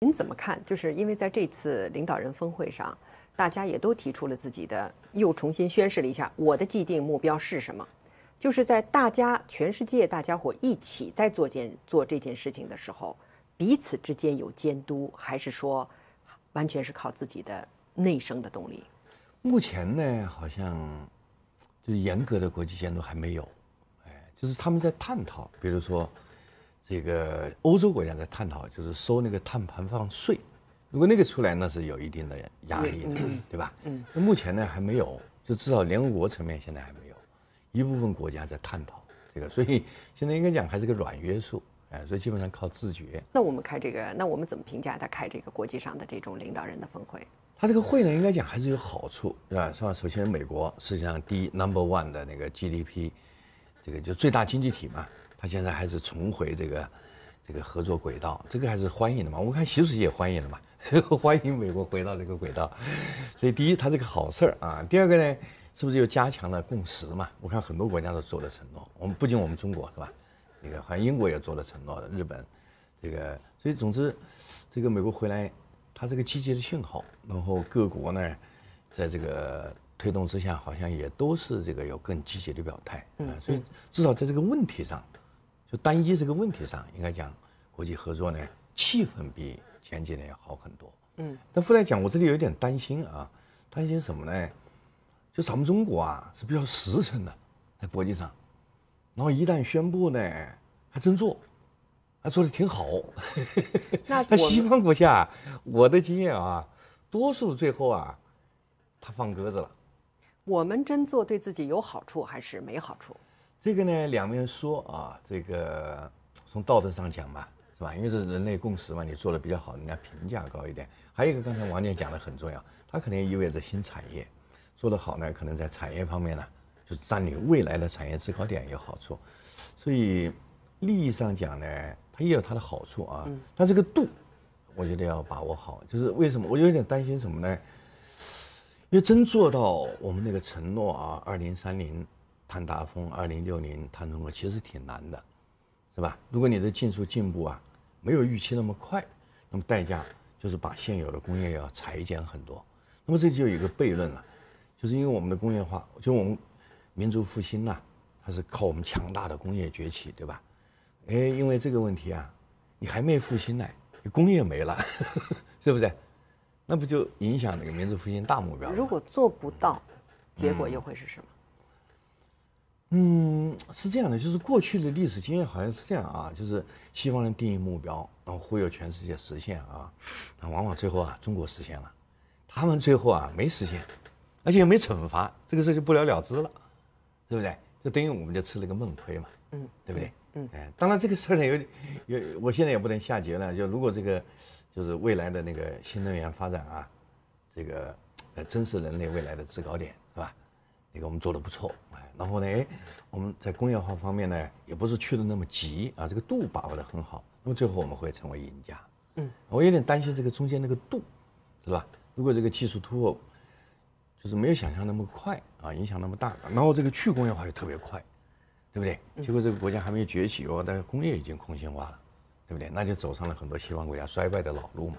您怎么看？就是因为在这次领导人峰会上，大家也都提出了自己的，又重新宣示了一下，我的既定目标是什么？就是在大家全世界大家伙一起在做件做这件事情的时候，彼此之间有监督，还是说完全是靠自己的内生的动力？目前呢，好像就是严格的国际监督还没有，哎，就是他们在探讨，比如说。这个欧洲国家在探讨，就是收那个碳排放税。如果那个出来，那是有一定的压力的，对吧？嗯。那目前呢，还没有，就至少联合国层面现在还没有。一部分国家在探讨这个，所以现在应该讲还是个软约束，哎，所以基本上靠自觉。那我们开这个，那我们怎么评价他开这个国际上的这种领导人的峰会？他这个会呢，应该讲还是有好处，对吧？像首先美国，世界上第一 number one 的那个 GDP，这个就最大经济体嘛。现在还是重回这个，这个合作轨道，这个还是欢迎的嘛？我看习主席也欢迎的嘛，欢迎美国回到这个轨道。所以第一，它是个好事儿啊。第二个呢，是不是又加强了共识嘛？我看很多国家都做了承诺。我们不仅我们中国是吧？那个好像英国也做了承诺，的，日本，这个。所以总之，这个美国回来，它是个积极的信号，然后各国呢，在这个推动之下，好像也都是这个有更积极的表态。嗯。所以至少在这个问题上。单一这个问题上，应该讲国际合作呢，气氛比前几年要好很多。嗯，但副来讲，我这里有一点担心啊，担心什么呢？就咱们中国啊是比较实诚的，在国际上，然后一旦宣布呢，还真做，还做的挺好。那西方国家，我的经验啊，多数最后啊，他放鸽子了。我们真做，对自己有好处还是没好处？这个呢，两面说啊，这个从道德上讲嘛，是吧？因为是人类共识嘛，你做的比较好，人家评价高一点。还有一个，刚才王健讲的很重要，它可能意味着新产业，做得好呢，可能在产业方面呢，就占领未来的产业制高点有好处。所以，利益上讲呢，它也有它的好处啊。但这个度，我觉得要把握好。就是为什么我有点担心什么呢？因为真做到我们那个承诺啊，二零三零。碳达峰二零六零，碳中和其实挺难的，是吧？如果你的技术进步啊没有预期那么快，那么代价就是把现有的工业要裁减很多。那么这就有一个悖论了，就是因为我们的工业化，就我们民族复兴呐，它是靠我们强大的工业崛起，对吧？哎，因为这个问题啊，你还没复兴呢，你工业没了，是不是？那不就影响那个民族复兴大目标？如果做不到，结果又会是什么？嗯，是这样的，就是过去的历史经验好像是这样啊，就是西方人定义目标，然后忽悠全世界实现啊，往往最后啊，中国实现了，他们最后啊没实现，而且又没惩罚，这个事就不了了之了，对不对？就等于我们就吃了个梦亏嘛，嗯，对不对？嗯，哎，当然这个事儿呢，有有，我现在也不能下结论，就如果这个就是未来的那个新能源发展啊，这个呃，真是人类未来的制高点，是吧？那个我们做的不错。然后呢？哎，我们在工业化方面呢，也不是去的那么急啊，这个度把握的很好。那么最后我们会成为赢家。嗯，我有点担心这个中间那个度，是吧？如果这个技术突破就是没有想象那么快啊，影响那么大，然后这个去工业化就特别快，对不对？结果这个国家还没有崛起哦，但是工业已经空心化了，对不对？那就走上了很多西方国家衰败的老路嘛。